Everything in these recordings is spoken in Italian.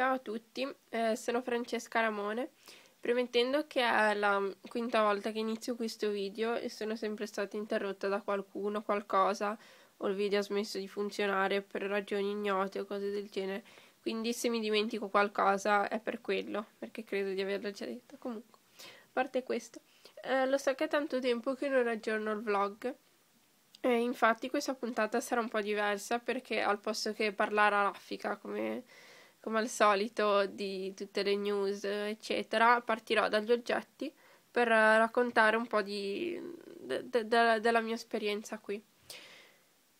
Ciao a tutti, eh, sono Francesca Ramone. Premettendo che è la quinta volta che inizio questo video e sono sempre stata interrotta da qualcuno, qualcosa, o il video ha smesso di funzionare per ragioni ignote o cose del genere. Quindi se mi dimentico qualcosa è per quello, perché credo di averlo già detto. Comunque, a parte questo, eh, lo so che è tanto tempo che non aggiorno il vlog. E infatti questa puntata sarà un po' diversa perché al posto che parlare a raffica come come al solito di tutte le news, eccetera, partirò dagli oggetti per raccontare un po' di, de, de, de, della mia esperienza qui.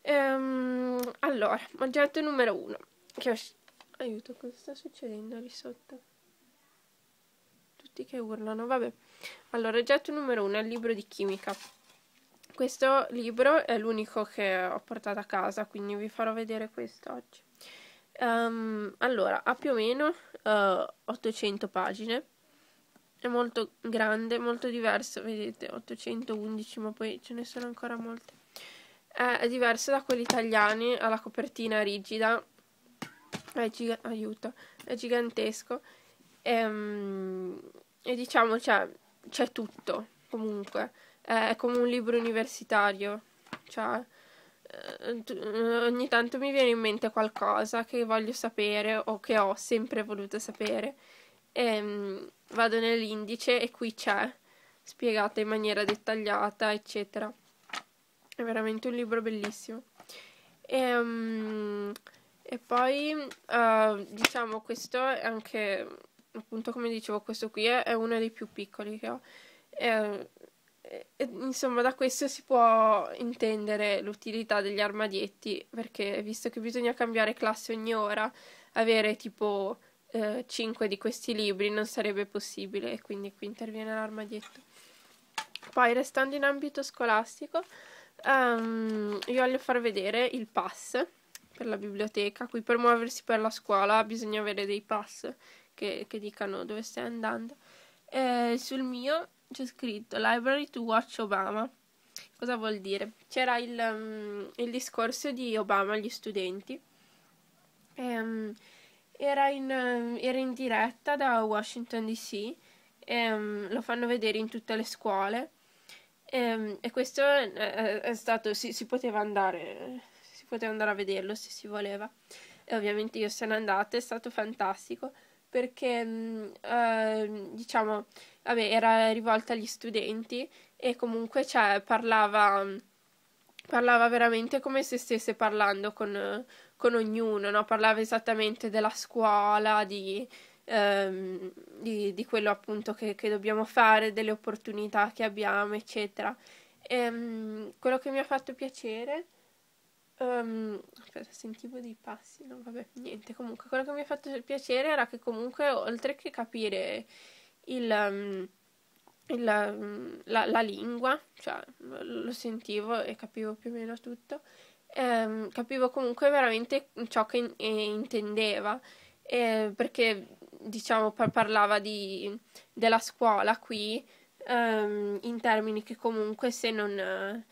Ehm, allora, oggetto numero uno. Che... Aiuto, cosa sta succedendo lì sotto? Tutti che urlano, vabbè. Allora, oggetto numero uno è il libro di chimica. Questo libro è l'unico che ho portato a casa, quindi vi farò vedere questo oggi. Um, allora, ha più o meno uh, eh, 800 pagine, è molto grande, molto diverso, vedete, 811, ma poi ce ne sono ancora molte. È diverso da quelli italiani, ha la copertina rigida, è giga- aiuto, è gigantesco, e, um, e diciamo cioè, c'è tutto, comunque, è come un libro universitario, cioè eh, eh, ogni tanto mi viene in mente qualcosa che voglio sapere o che ho sempre voluto sapere. E, ehm, vado nell'indice e qui c'è, spiegata in maniera dettagliata, eccetera. È veramente un libro bellissimo. E, um, e poi, uh, diciamo, questo è anche, appunto come dicevo, questo qui è, è uno dei più piccoli che ho. E, insomma, da questo si può intendere l'utilità degli armadietti, perché visto che bisogna cambiare classe ogni ora, avere tipo eh, 5 di questi libri non sarebbe possibile, e quindi qui interviene l'armadietto. Poi, restando in ambito scolastico, um, io voglio far vedere il pass per la biblioteca. Qui per muoversi per la scuola bisogna avere dei pass che, che dicano dove stai andando. Eh, sul mio c'è scritto Library to Watch Obama. Cosa vuol dire? C'era il, um, il discorso di Obama agli studenti. E, um, era, in, um, era, in, diretta da Washington DC. E, ehm, lo fanno vedere in tutte le scuole. E, ehm, e questo è, eh, è stato. Si, si, poteva andare, si poteva andare a vederlo se si voleva. E ovviamente io sono andata, è stato fantastico perché eh, diciamo, vabbè, era rivolta agli studenti e comunque cioè, parlava, parlava, veramente come se stesse parlando con, con ognuno, no? parlava esattamente della scuola, di, ehm, di, di quello appunto che, che, dobbiamo fare, delle opportunità che abbiamo, eccetera. E, ehm, quello che mi ha fatto piacere Um, aspetta, sentivo dei passi, no vabbè, niente, comunque quello che mi ha fatto piacere era che comunque oltre che capire il, um, il, um, la, la, lingua, cioè lo sentivo e capivo più o meno tutto, capivo comunque veramente ciò che in, eh, intendeva, eh, perché diciamo par- parlava di, della scuola qui in termini che comunque se non...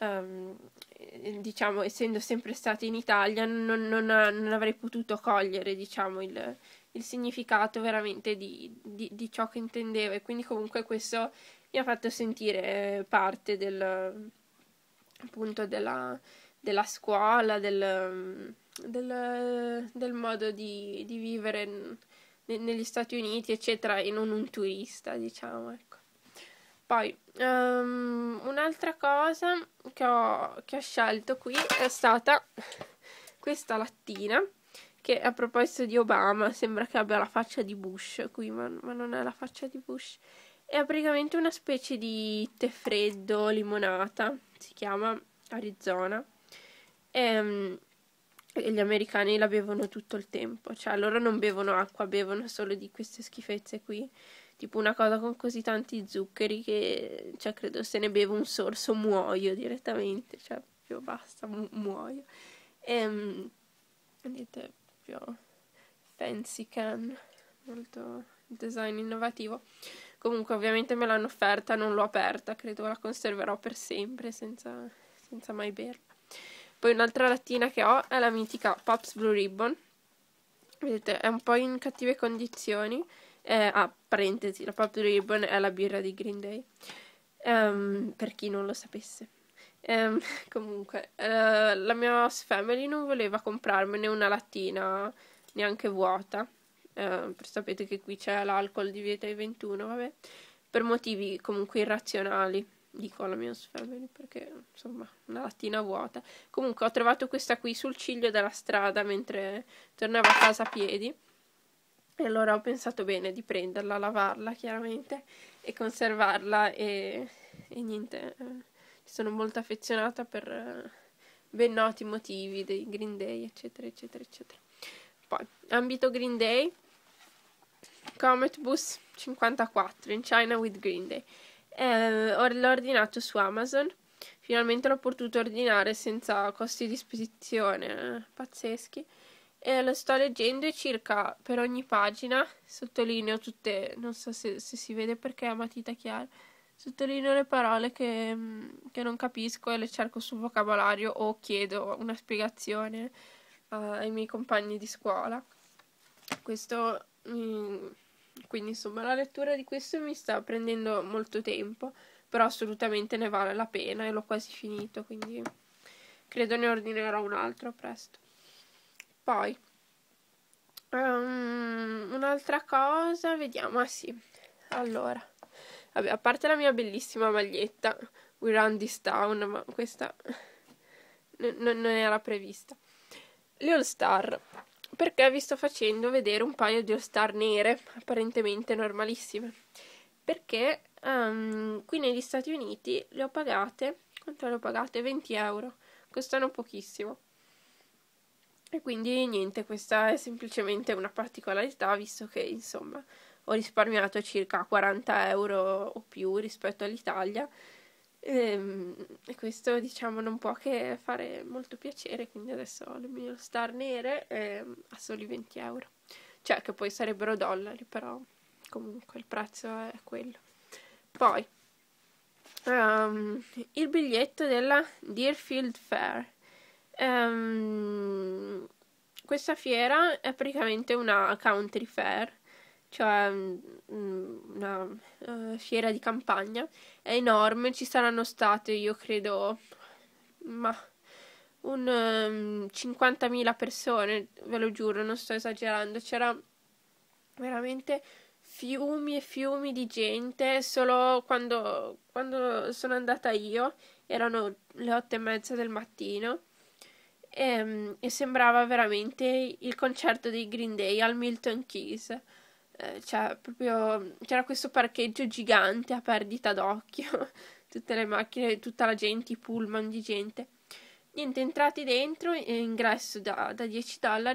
Um, eh, diciamo, essendo sempre stata in Italia, non, non, non avrei potuto cogliere, diciamo, il, il significato veramente di, di, di, ciò che intendevo. E quindi comunque questo mi ha fatto sentire eh, parte del, appunto, della, della scuola, del, del, del modo di, di vivere negli Stati Uniti, eccetera, e non un turista, diciamo, ecco. Poi um, un'altra cosa che ho, che ho scelto qui è stata questa lattina che a proposito di Obama sembra che abbia la faccia di Bush qui, ma, ma non è la faccia di Bush. È praticamente una specie di tè freddo limonata, si chiama Arizona. E, ehm, e gli americani la bevono tutto il tempo, cioè loro non bevono acqua, bevono solo di queste schifezze qui tipo una cosa con così tanti zuccheri che cioè, credo se ne bevo un sorso muoio direttamente, cioè più basta, mu- muoio. E, ehm, niente, più fancy can, molto design innovativo. Comunque ovviamente me l'hanno offerta, non l'ho aperta, credo la conserverò per sempre senza, senza mai berla. Poi un'altra lattina che ho è la mitica Pops Blue Ribbon. Vedete, è un po' in cattive condizioni, eh, ah, parentesi, la Pop Ribbon è la birra di Green Day, um, per chi non lo sapesse. Um, comunque, uh, la mia host family non voleva comprarmene una lattina neanche vuota. Uh, sapete che qui c'è l'alcol di vieta ai 21, vabbè, per motivi comunque irrazionali. Dico alla mia host family perché insomma una lattina vuota. Comunque, ho trovato questa qui sul ciglio della strada mentre tornavo a casa a piedi e allora ho pensato bene di prenderla, lavarla chiaramente e conservarla e, e niente, ci eh, sono molto affezionata per eh, ben noti motivi dei Green Day, eccetera, eccetera, eccetera. Poi, ambito Green Day, Comet Bus 54 in China with Green Day. Eh, l'ho ordinato su Amazon, finalmente l'ho potuto ordinare senza costi di spedizione eh, pazzeschi e eh, lo sto leggendo e circa per ogni pagina sottolineo tutte, non so se, se si vede perché è a matita chiara, sottolineo le parole che, mm, che, non capisco e le cerco sul vocabolario o chiedo una spiegazione uh, ai miei compagni di scuola. Questo, mm, quindi insomma la lettura di questo mi sta prendendo molto tempo, però assolutamente ne vale la pena e l'ho quasi finito, quindi credo ne ordinerò un altro presto. Poi, um, un'altra cosa, vediamo, ah sì, allora, vabbè, a parte la mia bellissima maglietta, We Run This Town, ma questa n- non era prevista. Le All Star, perché vi sto facendo vedere un paio di All Star nere, apparentemente normalissime, perché um, qui negli Stati Uniti le ho pagate, quanto le ho pagate? 20 euro, costano pochissimo e quindi niente, questa è semplicemente una particolarità, visto che insomma ho risparmiato circa 40 euro o più rispetto all'Italia. Ehm, e, questo diciamo non può che fare molto piacere, quindi adesso ho le mie star nere eh, a soli 20 euro, cioè che poi sarebbero dollari, però comunque il prezzo è quello. Poi um, il biglietto della Deerfield Fair. Um, questa fiera è praticamente una country fair, cioè mm, mm, una uh, fiera di campagna, è enorme, ci saranno state io credo ma un um, ehm, 50.000 persone, ve lo giuro, non sto esagerando, c'era veramente fiumi e fiumi di gente, solo quando, quando sono andata io erano le otto e mezza del mattino e, ehm, e sembrava veramente il concerto dei Green Day al Milton Keys. Eh, cioè, proprio, c'era questo parcheggio gigante a perdita d'occhio, tutte le macchine, tutta la gente, i pullman di gente. Niente, entrati dentro, ingresso da, da 10 dollari.